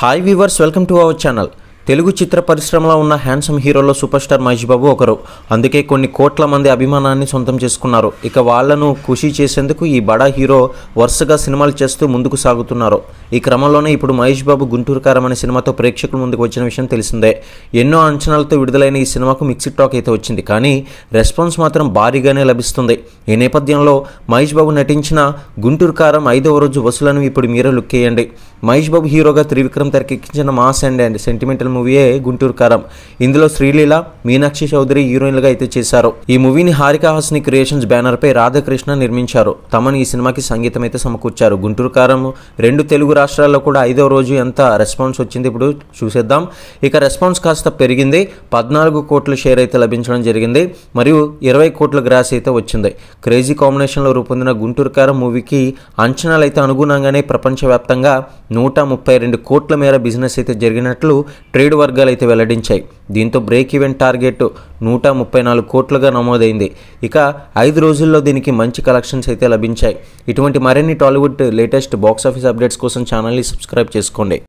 hi viewers welcome to our channel Telugu చిత్ర పరిశ్రమలో ఉన్న హ్యాండ్సమ్ హీరోలో సూపర్ స్టార్ మహేష్ బాబు ఒకరు అందుకే కొన్ని కోట్ల మంది అభిమానాన్ని సొంతం చేసుకున్నారు ఇక వాళ్లను ఖుషి చేసేందుకు ఈ బడా హీరో వరుసగా సినిమాలు చేస్తూ ముందుకు సాగుతున్నారు ఈ క్రమంలోనే ఇప్పుడు మహేష్ బాబు గుంటూరుకారం అనే సినిమాతో ప్రేక్షకుల ముందుకు వచ్చిన విషయం తెలిసిందే ఎన్నో అంచనాలతో విడుదలైన ఈ సినిమాకు మిక్సిడ్ టాక్ అయితే వచ్చింది కానీ రెస్పాన్స్ మాత్రం భారీగానే లభిస్తుంది ఈ నేపథ్యంలో మహేష్ బాబు నటించిన గుంటూరుకారం ఐదవ రోజు వసూలను ఇప్పుడు మీరే లుక్ చేయండి మహేష్ బాబు హీరోగా త్రివిక్రమ్ తెరకెక్కించిన మాస్ అండ్ అండ్ సెంటిమెంటల్ మూవీయే గుంటూరు కారం ఇందులో శ్రీలీల మీనాక్షి చౌదరి హీరోయిన్లుగా అయితే చేశారు ఈ మూవీని హారిక హాస్ని క్రియేషన్స్ బ్యానర్ పై రాధాకృష్ణ నిర్మించారు తమన్ ఈ సినిమాకి సంగీతం అయితే సమకూర్చారు గుంటూరు కారం రెండు తెలుగు రాష్ట్రాల్లో కూడా ఐదో రోజు ఎంత రెస్పాన్స్ వచ్చింది ఇప్పుడు చూసేద్దాం ఇక రెస్పాన్స్ కాస్త పెరిగింది పద్నాలుగు కోట్ల షేర్ అయితే లభించడం జరిగింది మరియు ఇరవై కోట్ల గ్రాస్ అయితే వచ్చింది క్రేజీ కాంబినేషన్లో రూపొందిన గుంటూరు కారం మూవీకి అంచనాలు అయితే అనుగుణంగానే ప్రపంచవ్యాప్తంగా నూట ముప్పై రెండు కోట్ల మేర బిజినెస్ అయితే జరిగినట్లు ట్రేడ్ ట్రేడ్ వర్గాలు అయితే వెల్లడించాయి దీంతో బ్రేక్ ఈవెన్ టార్గెట్ నూట ముప్పై నాలుగు కోట్లుగా నమోదైంది ఇక ఐదు రోజుల్లో దీనికి మంచి కలెక్షన్స్ అయితే లభించాయి ఇటువంటి మరిన్ని టాలీవుడ్ లేటెస్ట్ బాక్సాఫీస్ అప్డేట్స్ కోసం ఛానల్ని సబ్స్క్రైబ్ చేసుకోండి